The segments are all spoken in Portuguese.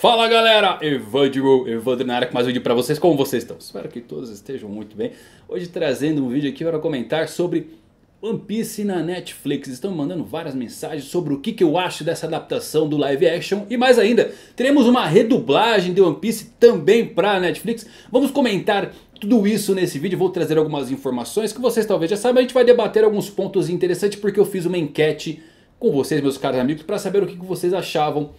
Fala galera, Evandro, Evandro na área com mais um vídeo pra vocês, como vocês estão? Espero que todos estejam muito bem. Hoje trazendo um vídeo aqui para comentar sobre One Piece na Netflix. Estão mandando várias mensagens sobre o que, que eu acho dessa adaptação do live action. E mais ainda, teremos uma redublagem de One Piece também pra Netflix. Vamos comentar tudo isso nesse vídeo. Vou trazer algumas informações que vocês talvez já saibam. A gente vai debater alguns pontos interessantes porque eu fiz uma enquete com vocês, meus caros amigos, para saber o que, que vocês achavam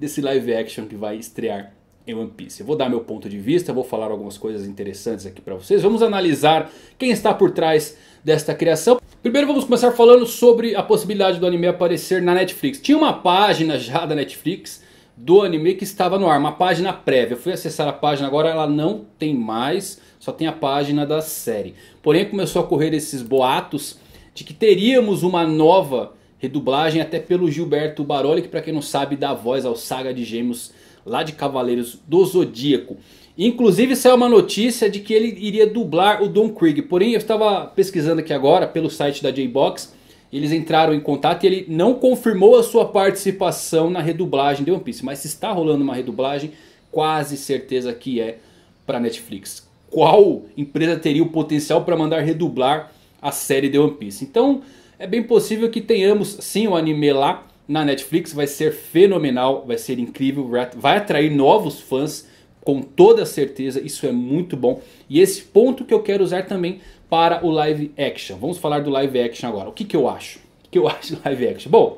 desse live action que vai estrear em One Piece. Eu vou dar meu ponto de vista, vou falar algumas coisas interessantes aqui para vocês. Vamos analisar quem está por trás desta criação. Primeiro vamos começar falando sobre a possibilidade do anime aparecer na Netflix. Tinha uma página já da Netflix do anime que estava no ar, uma página prévia. Eu fui acessar a página agora, ela não tem mais, só tem a página da série. Porém começou a correr esses boatos de que teríamos uma nova redublagem até pelo Gilberto Baroli, que para quem não sabe dá voz ao Saga de Gêmeos lá de Cavaleiros do Zodíaco. Inclusive saiu uma notícia de que ele iria dublar o Don Krieg, porém eu estava pesquisando aqui agora pelo site da J-Box, eles entraram em contato e ele não confirmou a sua participação na redublagem de One Piece, mas se está rolando uma redublagem, quase certeza que é para Netflix. Qual empresa teria o potencial para mandar redublar a série de One Piece? Então, é bem possível que tenhamos sim o anime lá na Netflix, vai ser fenomenal, vai ser incrível, vai atrair novos fãs com toda certeza, isso é muito bom. E esse ponto que eu quero usar também para o live action. Vamos falar do live action agora. O que, que eu acho? O que eu acho do live action? Bom,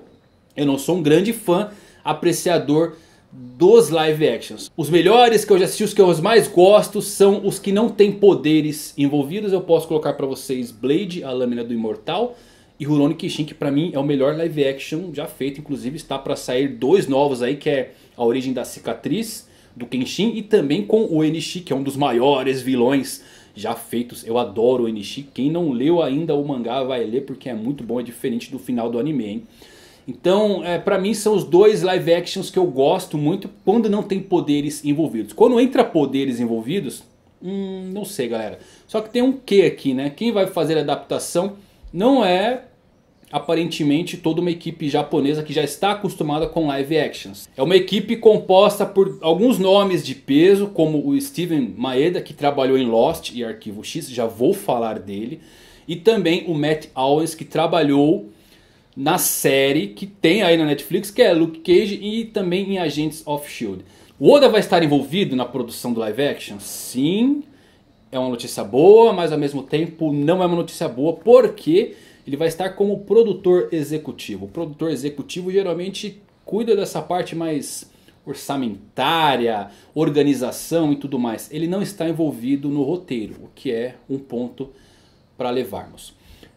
eu não sou um grande fã, apreciador dos live actions. Os melhores que eu já assisti, os que eu mais gosto, são os que não têm poderes envolvidos. Eu posso colocar para vocês Blade, a Lâmina do Imortal. E Rurouni Kishin, que pra mim é o melhor live action já feito. Inclusive está para sair dois novos aí, que é A Origem da Cicatriz, do Kenshin. E também com o Enishi, que é um dos maiores vilões já feitos. Eu adoro o Enishi. Quem não leu ainda o mangá vai ler porque é muito bom. É diferente do final do anime, hein? Então, é, pra mim são os dois live actions que eu gosto muito quando não tem poderes envolvidos. Quando entra poderes envolvidos, hum, não sei galera. Só que tem um que aqui, né? Quem vai fazer a adaptação não é aparentemente toda uma equipe japonesa que já está acostumada com live actions. É uma equipe composta por alguns nomes de peso, como o Steven Maeda, que trabalhou em Lost e Arquivo X, já vou falar dele, e também o Matt Owens, que trabalhou na série que tem aí na Netflix, que é Luke Cage e também em Agents of S.H.I.E.L.D. O Oda vai estar envolvido na produção do live action? Sim, é uma notícia boa, mas ao mesmo tempo não é uma notícia boa, porque ele vai estar como produtor executivo. O produtor executivo geralmente cuida dessa parte mais orçamentária, organização e tudo mais. Ele não está envolvido no roteiro, o que é um ponto para levarmos.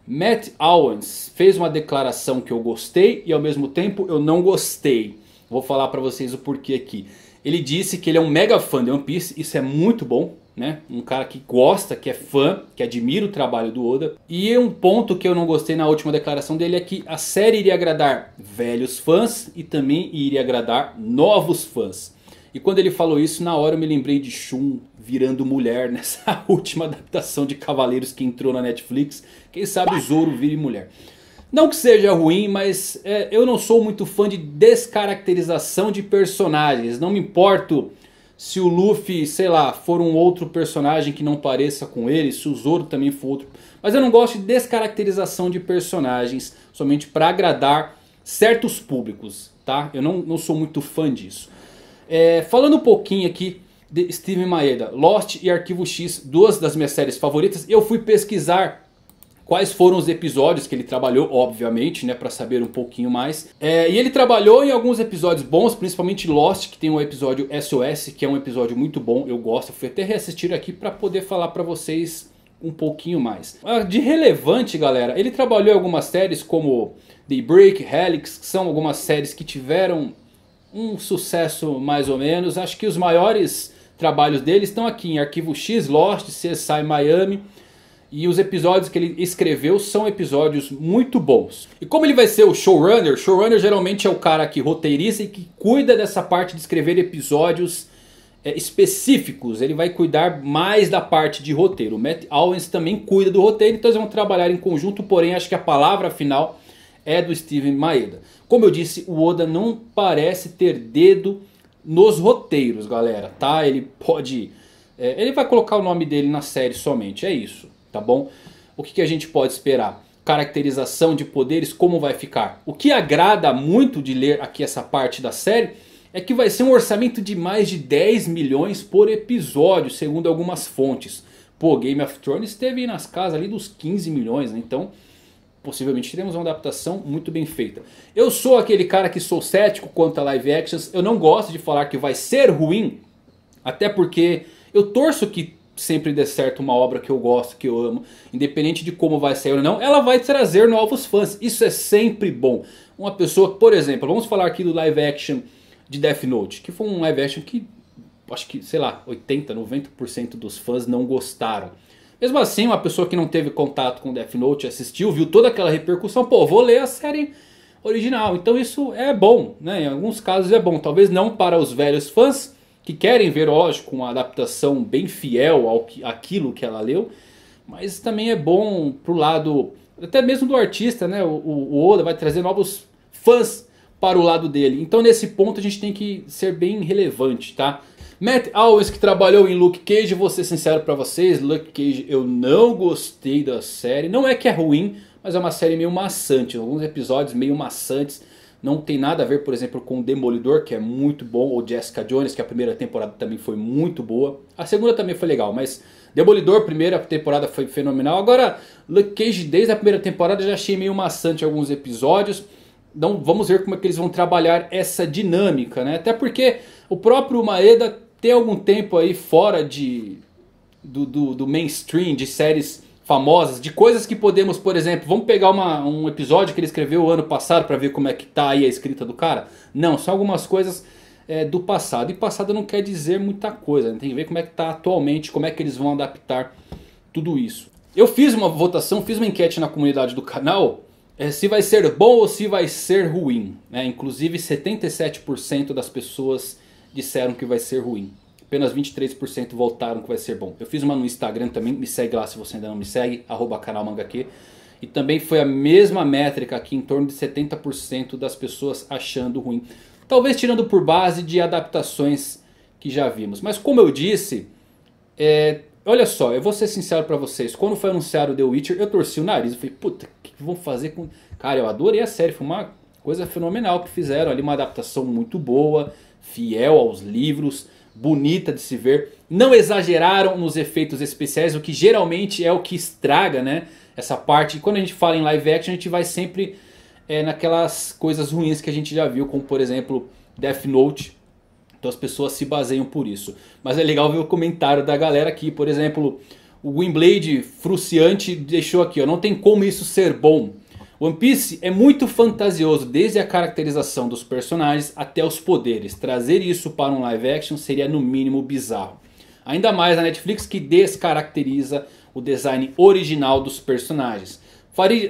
Matt Owens fez uma declaração que eu gostei e ao mesmo tempo eu não gostei. Vou falar para vocês o porquê aqui. Ele disse que ele é um mega fã de One Piece, isso é muito bom, né? Um cara que gosta, que é fã, que admira o trabalho do Oda. E um ponto que eu não gostei na última declaração dele é que a série iria agradar velhos fãs e também iria agradar novos fãs. E quando ele falou isso, na hora eu me lembrei de Shun virando mulher nessa última adaptação de Cavaleiros que entrou na Netflix. Quem sabe o Zoro vire mulher. Não que seja ruim, mas é, eu não sou muito fã de descaracterização de personagens. Não me importo se o Luffy, sei lá, for um outro personagem que não pareça com ele, se o Zoro também for outro. Mas eu não gosto de descaracterização de personagens somente para agradar certos públicos, tá? Eu não, não sou muito fã disso. É, falando um pouquinho aqui de Steven Maeda, Lost e Arquivo X, duas das minhas séries favoritas, eu fui pesquisar quais foram os episódios que ele trabalhou, obviamente, né, para saber um pouquinho mais. É, e ele trabalhou em alguns episódios bons, principalmente Lost, que tem o um episódio SOS, que é um episódio muito bom, eu gosto. fui até reassistir aqui para poder falar para vocês um pouquinho mais. Ah, de relevante, galera, ele trabalhou em algumas séries como The Break, Helix, que são algumas séries que tiveram um sucesso mais ou menos. Acho que os maiores trabalhos dele estão aqui em Arquivo X, Lost, CSI Miami e os episódios que ele escreveu são episódios muito bons. E como ele vai ser o showrunner, showrunner geralmente é o cara que roteiriza e que cuida dessa parte de escrever episódios é, específicos. Ele vai cuidar mais da parte de roteiro. O Matt Owens também cuida do roteiro, então eles vão trabalhar em conjunto, porém acho que a palavra final é do Steven Maeda. Como eu disse, o Oda não parece ter dedo nos roteiros, galera, tá? Ele pode... É, ele vai colocar o nome dele na série somente, é isso tá bom? O que, que a gente pode esperar? Caracterização de poderes, como vai ficar? O que agrada muito de ler aqui essa parte da série é que vai ser um orçamento de mais de 10 milhões por episódio, segundo algumas fontes. Pô, Game of Thrones esteve nas casas ali dos 15 milhões, né? Então, possivelmente teremos uma adaptação muito bem feita. Eu sou aquele cara que sou cético quanto a live actions. Eu não gosto de falar que vai ser ruim, até porque eu torço que sempre dê certo uma obra que eu gosto, que eu amo, independente de como vai sair ou não, ela vai trazer novos fãs. Isso é sempre bom. Uma pessoa, por exemplo, vamos falar aqui do live action de Death Note, que foi um live action que acho que, sei lá, 80, 90% dos fãs não gostaram. Mesmo assim, uma pessoa que não teve contato com Death Note, assistiu, viu toda aquela repercussão, pô, vou ler a série original. Então isso é bom, né? Em alguns casos é bom, talvez não para os velhos fãs, que querem ver, lógico, uma adaptação bem fiel ao que, àquilo que ela leu, mas também é bom pro lado até mesmo do artista, né? O, o Oda vai trazer novos fãs para o lado dele. Então nesse ponto a gente tem que ser bem relevante, tá? Matt Alves que trabalhou em Luke Cage, vou ser sincero para vocês, Luke Cage eu não gostei da série. Não é que é ruim, mas é uma série meio maçante, alguns episódios meio maçantes não tem nada a ver, por exemplo, com Demolidor, que é muito bom, ou Jessica Jones, que a primeira temporada também foi muito boa. A segunda também foi legal, mas Demolidor, primeira temporada foi fenomenal. Agora, Luke Cage, desde a primeira temporada, já achei meio maçante alguns episódios. Então vamos ver como é que eles vão trabalhar essa dinâmica, né? Até porque o próprio Maeda tem algum tempo aí fora de do, do, do mainstream, de séries famosas, de coisas que podemos, por exemplo, vamos pegar uma, um episódio que ele escreveu o ano passado para ver como é que tá aí a escrita do cara? Não, são algumas coisas é, do passado. E passado não quer dizer muita coisa, né? tem que ver como é que tá atualmente, como é que eles vão adaptar tudo isso. Eu fiz uma votação, fiz uma enquete na comunidade do canal é, se vai ser bom ou se vai ser ruim. Né? Inclusive 77% das pessoas disseram que vai ser ruim. Apenas 23% votaram que vai ser bom. Eu fiz uma no Instagram também, me segue lá se você ainda não me segue, arroba canal E também foi a mesma métrica aqui, em torno de 70% das pessoas achando ruim. Talvez tirando por base de adaptações que já vimos. Mas como eu disse, é, olha só, eu vou ser sincero para vocês. Quando foi anunciado The Witcher, eu torci o nariz. Eu falei, puta, o que vão fazer com... Cara, eu adorei a série, foi uma coisa fenomenal que fizeram ali. Uma adaptação muito boa, fiel aos livros bonita de se ver. Não exageraram nos efeitos especiais, o que geralmente é o que estraga, né? Essa parte. Quando a gente fala em live action, a gente vai sempre é, naquelas coisas ruins que a gente já viu, como por exemplo Death Note. Então as pessoas se baseiam por isso. Mas é legal ver o comentário da galera aqui, por exemplo, o Winblade Fruciante deixou aqui, ó, não tem como isso ser bom. One Piece é muito fantasioso desde a caracterização dos personagens até os poderes. Trazer isso para um live action seria no mínimo bizarro. Ainda mais na Netflix que descaracteriza o design original dos personagens.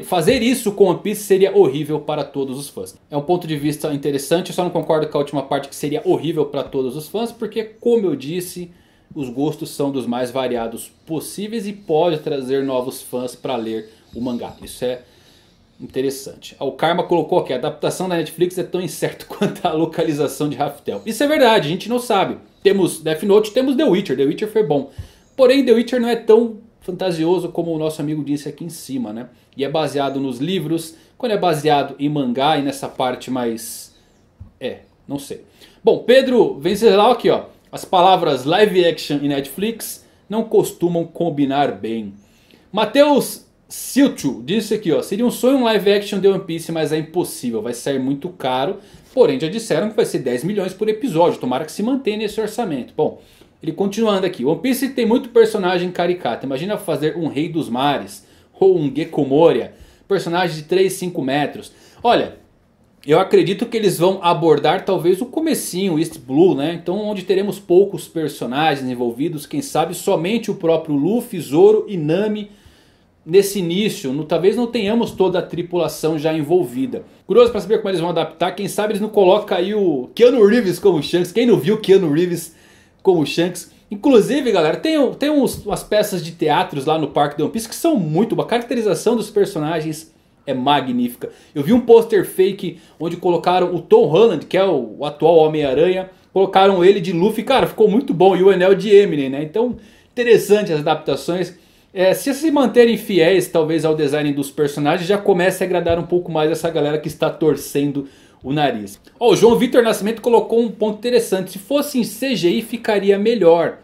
Fazer isso com One Piece seria horrível para todos os fãs. É um ponto de vista interessante, eu só não concordo com a última parte que seria horrível para todos os fãs, porque como eu disse, os gostos são dos mais variados possíveis e pode trazer novos fãs para ler o mangá. Isso é Interessante. Ah, o Karma colocou que a adaptação da Netflix é tão incerta quanto a localização de Raftel. Isso é verdade, a gente não sabe. Temos Death Note, temos The Witcher. The Witcher foi bom. Porém, The Witcher não é tão fantasioso como o nosso amigo disse aqui em cima, né? E é baseado nos livros, quando é baseado em mangá e nessa parte mais... É, não sei. Bom, Pedro Venceslau aqui, ó. As palavras live action e Netflix não costumam combinar bem. Matheus Siltu disse aqui, ó, seria um sonho um live action de One Piece, mas é impossível, vai sair muito caro. Porém, já disseram que vai ser 10 milhões por episódio, tomara que se mantenha nesse orçamento. Bom, ele continuando aqui, One Piece tem muito personagem caricato, imagina fazer um Rei dos Mares ou um Gekomoria, personagem de 3, 5 metros. Olha, eu acredito que eles vão abordar talvez o comecinho, East Blue, né? Então onde teremos poucos personagens envolvidos, quem sabe somente o próprio Luffy, Zoro e Nami nesse início, no, talvez não tenhamos toda a tripulação já envolvida. Curioso para saber como eles vão adaptar, quem sabe eles não colocam aí o Keanu Reeves como Shanks, quem não viu Keanu Reeves como Shanks. Inclusive, galera, tem, tem uns, umas peças de teatros lá no Parque de One Piece que são muito boas. A caracterização dos personagens é magnífica. Eu vi um pôster fake onde colocaram o Tom Holland, que é o, o atual Homem-Aranha, colocaram ele de Luffy. Cara, ficou muito bom. E o Enel de Eminem, né? Então, interessante as adaptações. É, se se manterem fiéis, talvez, ao design dos personagens, já começa a agradar um pouco mais essa galera que está torcendo o nariz. Oh, o João Vitor Nascimento colocou um ponto interessante. Se fosse em CGI, ficaria melhor.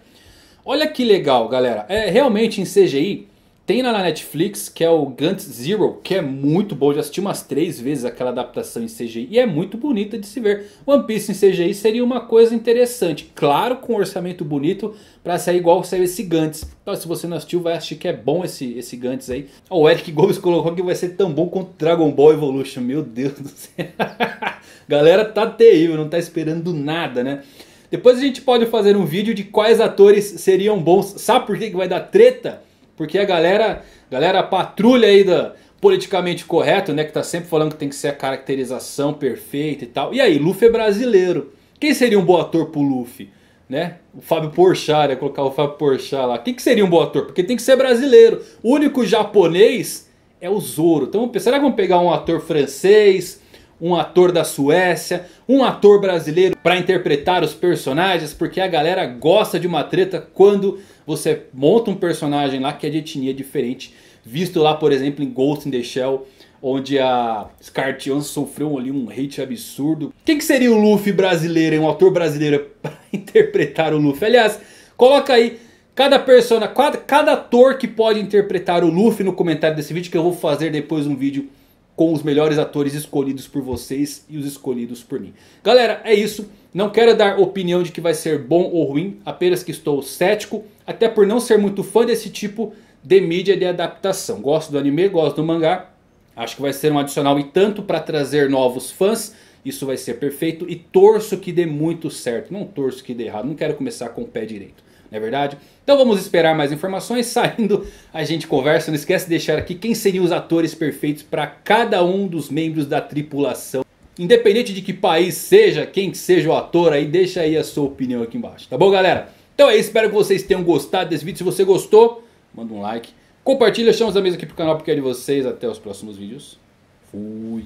Olha que legal, galera. É, realmente em CGI, tem na Netflix, que é o Gantz Zero, que é muito bom. já assisti umas três vezes aquela adaptação em CGI e é muito bonita de se ver. One Piece em CGI seria uma coisa interessante. Claro, com um orçamento bonito para sair igual saiu esse Gantz. Então se você não assistiu, vai assistir que é bom esse, esse Gantz aí. o Eric Gomes colocou que vai ser tão bom quanto Dragon Ball Evolution. Meu Deus do céu. Galera tá terrível, não tá esperando nada, né? Depois a gente pode fazer um vídeo de quais atores seriam bons. Sabe por que vai dar treta? Porque a galera, galera patrulha aí da politicamente correto, né, que tá sempre falando que tem que ser a caracterização perfeita e tal. E aí, Luffy é brasileiro. Quem seria um bom ator pro Luffy? Né? O Fábio Porchat, né? colocar o Fábio Porchat lá. Quem que seria um bom ator? Porque tem que ser brasileiro. O único japonês é o Zoro. Então, será que vamos pegar um ator francês, um ator da Suécia, um ator brasileiro para interpretar os personagens, porque a galera gosta de uma treta quando você monta um personagem lá que é de etnia diferente, visto lá, por exemplo, em Ghost in the Shell, onde a Scarlett Johansson sofreu ali um hate absurdo. Quem que seria o Luffy brasileiro, um ator brasileiro para interpretar o Luffy? Aliás, coloca aí Cada persona, cada, cada ator que pode interpretar o Luffy no comentário desse vídeo que eu vou fazer depois um vídeo com os melhores atores escolhidos por vocês e os escolhidos por mim. Galera, é isso. Não quero dar opinião de que vai ser bom ou ruim, apenas que estou cético, até por não ser muito fã desse tipo de mídia de adaptação. Gosto do anime, gosto do mangá, acho que vai ser um adicional e tanto para trazer novos fãs, isso vai ser perfeito e torço que dê muito certo. Não torço que dê errado, não quero começar com o pé direito não é verdade? Então vamos esperar mais informações. Saindo, a gente conversa. Não esquece de deixar aqui quem seriam os atores perfeitos para cada um dos membros da tripulação. Independente de que país seja, quem que seja o ator aí, deixa aí a sua opinião aqui embaixo. Tá bom, galera? Então é isso. Espero que vocês tenham gostado desse vídeo. Se você gostou, manda um like. Compartilha, chama os amigos aqui pro canal porque é de vocês. Até os próximos vídeos. Fui.